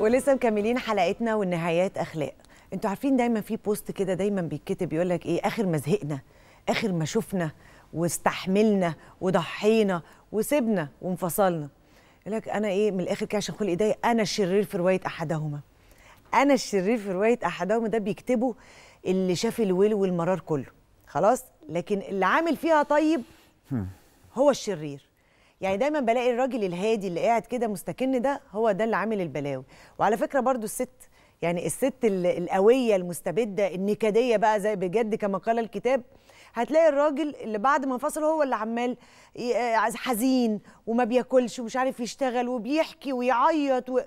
ولسه مكملين حلقتنا والنهايات اخلاق انتوا عارفين دايما في بوست كده دايما بيتكتب يقول لك ايه اخر ما زهقنا اخر ما شفنا واستحملنا وضحينا وسبنا وانفصلنا يقول لك انا ايه من الاخر كده عشان كل ايديا انا الشرير في روايه احدهما انا الشرير في روايه احدهما ده بيكتبه اللي شاف الويل والمرار كله خلاص لكن اللي عامل فيها طيب هو الشرير يعني دايما بلاقي الراجل الهادي اللي قاعد كده مستكن ده هو ده اللي عامل البلاوي وعلى فكره برضو الست يعني الست القويه المستبده النكديه بقى زي بجد كما قال الكتاب هتلاقي الراجل اللي بعد ما انفصل هو اللي عمال حزين وما بياكلش ومش عارف يشتغل وبيحكي ويعيط و...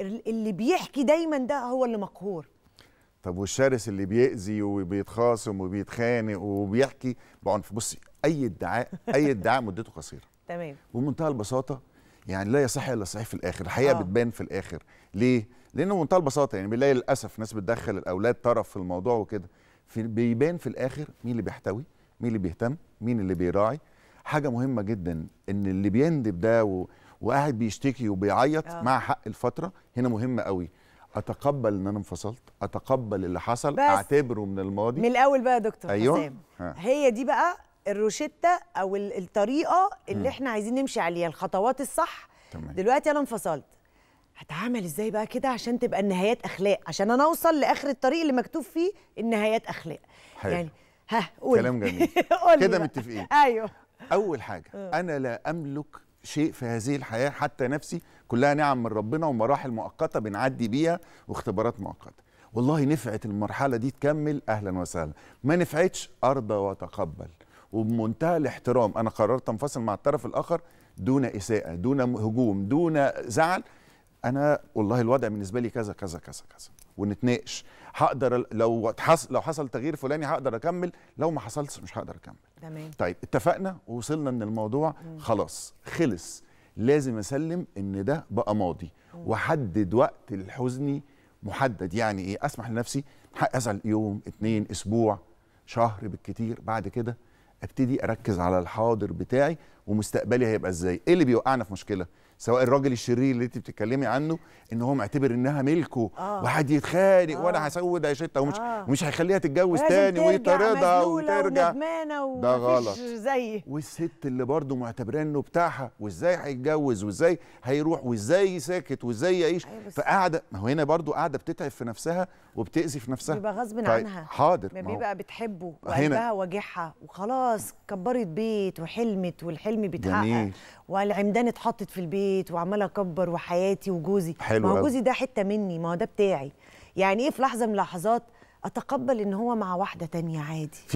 اللي بيحكي دايما ده هو اللي مقهور طب والشرس اللي بيأذي وبيتخاصم وبيتخانق وبيحكي بعنف بصي اي ادعاء اي ادعاء مدته قصيره تمام ومنتهى البساطه يعني لا يصح الا صحيح في الاخر الحقيقه آه. بتبان في الاخر ليه لانه منتهى البساطه يعني بنلاقي للاسف ناس بتدخل الاولاد طرف في الموضوع وكده في بيبان في الاخر مين اللي بيحتوي مين اللي بيهتم مين اللي بيراعي حاجه مهمه جدا ان اللي بيندب ده و... وقاعد بيشتكي وبيعيط آه. مع حق الفتره هنا مهمه قوي اتقبل ان انا انفصلت اتقبل اللي حصل اعتبره من الماضي من الاول بقى يا دكتور أيوة. هي دي بقى الروشتة أو الطريقة اللي م. احنا عايزين نمشي عليها الخطوات الصح تمام. دلوقتي أنا انفصلت هتعامل ازاي بقى كده عشان تبقى النهايات اخلاق عشان انا اوصل لاخر الطريق اللي مكتوب فيه النهايات اخلاق حلو. يعني ها قول كلام جميل كده متفقين ايوه اول حاجه آه. انا لا املك شيء في هذه الحياه حتى نفسي كلها نعم من ربنا ومراحل مؤقته بنعدي بيها واختبارات مؤقته والله نفعت المرحله دي تكمل اهلا وسهلا ما نفعتش ارضى وتقبل وبمنتهى الاحترام انا قررت انفصل مع الطرف الاخر دون اساءه دون هجوم دون زعل انا والله الوضع بالنسبه لي كذا كذا كذا كذا ونتناقش هقدر لو حصل لو حصل تغيير فلاني هقدر اكمل لو ما حصلش مش هقدر اكمل تمام طيب اتفقنا ووصلنا ان الموضوع مم. خلاص خلص لازم اسلم ان ده بقى ماضي واحدد وقت لحزني محدد يعني ايه اسمح لنفسي ازعل يوم اتنين اسبوع شهر بالكتير بعد كده ابتدي اركز على الحاضر بتاعي ومستقبلي هيبقى ازاي ايه اللي بيوقعنا في مشكله سواء الراجل الشرير اللي انت بتتكلمي عنه ان هو معتبر انها ملكه آه. يتخانق آه. وانا هسود يا شتا ومش آه. مش هيخليها تتجوز تاني ويطردها وترجع ده غلط زي والست اللي برضه معتبراه انه بتاعها وازاي هيتجوز وازاي هيروح وازاي ساكت وازاي يعيش أيوة، فقاعده ما هو هنا برضه قاعده بتتعب في نفسها وبتاذي في نفسها بيبقى غصب طيب، عنها حاضر ما بيبقى بتحبه وقلبها وجعها وخلاص كبرت بيت وحلمت والحلم حلمي بيتحقق والعمدان اتحطت في البيت وعماله اكبر وحياتي وجوزي حلو ما هو جوزي ده حته مني ما هو ده بتاعي يعني ايه في لحظه من اللحظات اتقبل ان هو مع واحده تانية عادي